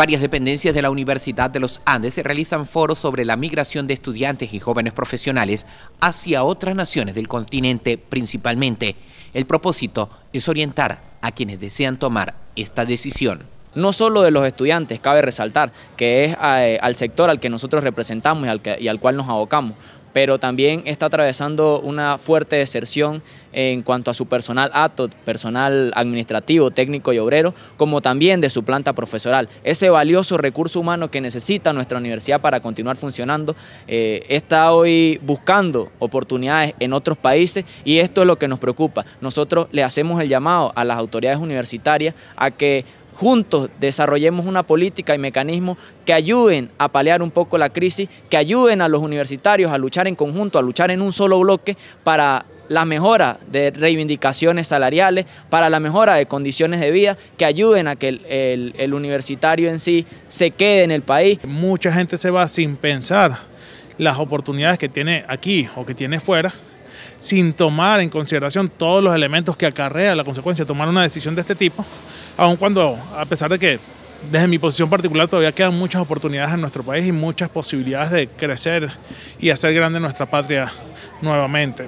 varias dependencias de la Universidad de los Andes se realizan foros sobre la migración de estudiantes y jóvenes profesionales hacia otras naciones del continente principalmente. El propósito es orientar a quienes desean tomar esta decisión no solo de los estudiantes, cabe resaltar que es eh, al sector al que nosotros representamos y al, y al cual nos abocamos, pero también está atravesando una fuerte deserción en cuanto a su personal todo personal administrativo, técnico y obrero, como también de su planta profesoral. Ese valioso recurso humano que necesita nuestra universidad para continuar funcionando eh, está hoy buscando oportunidades en otros países y esto es lo que nos preocupa. Nosotros le hacemos el llamado a las autoridades universitarias a que juntos desarrollemos una política y mecanismos que ayuden a paliar un poco la crisis, que ayuden a los universitarios a luchar en conjunto, a luchar en un solo bloque para la mejora de reivindicaciones salariales, para la mejora de condiciones de vida, que ayuden a que el, el, universitario en sí se quede en el país. Mucha gente se va sin pensar las oportunidades que tiene aquí o que tiene fuera sin tomar en consideración todos los elementos que acarrea la consecuencia de tomar una decisión de este tipo, aun cuando, a pesar de que desde mi posición particular todavía quedan muchas oportunidades en nuestro país y muchas posibilidades de crecer y hacer grande nuestra patria nuevamente.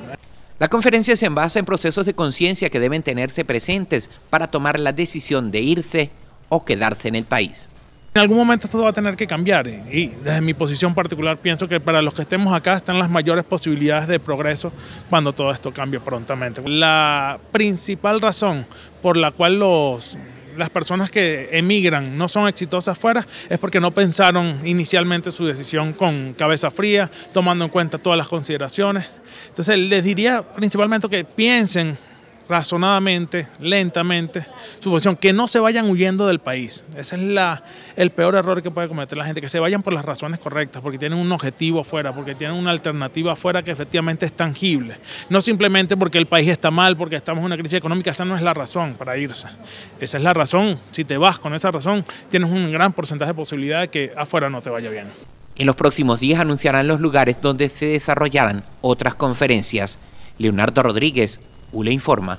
La conferencia se envasa en procesos de conciencia que deben tenerse presentes para tomar la decisión de irse o quedarse en el país. En algún momento esto va a tener que cambiar y desde mi posición particular pienso que para los que estemos acá están las mayores posibilidades de progreso cuando todo esto cambie prontamente. La principal razón por la cual los, las personas que emigran no son exitosas fuera es porque no pensaron inicialmente su decisión con cabeza fría, tomando en cuenta todas las consideraciones. Entonces les diría principalmente que piensen razonadamente, lentamente, su posición, que no se vayan huyendo del país. Ese es la, el peor error que puede cometer la gente, que se vayan por las razones correctas, porque tienen un objetivo afuera, porque tienen una alternativa afuera que efectivamente es tangible. No simplemente porque el país está mal, porque estamos en una crisis económica, esa no es la razón para irse. Esa es la razón, si te vas con esa razón, tienes un gran porcentaje de posibilidad de que afuera no te vaya bien. En los próximos días anunciarán los lugares donde se desarrollarán otras conferencias. Leonardo Rodríguez, ULE informa.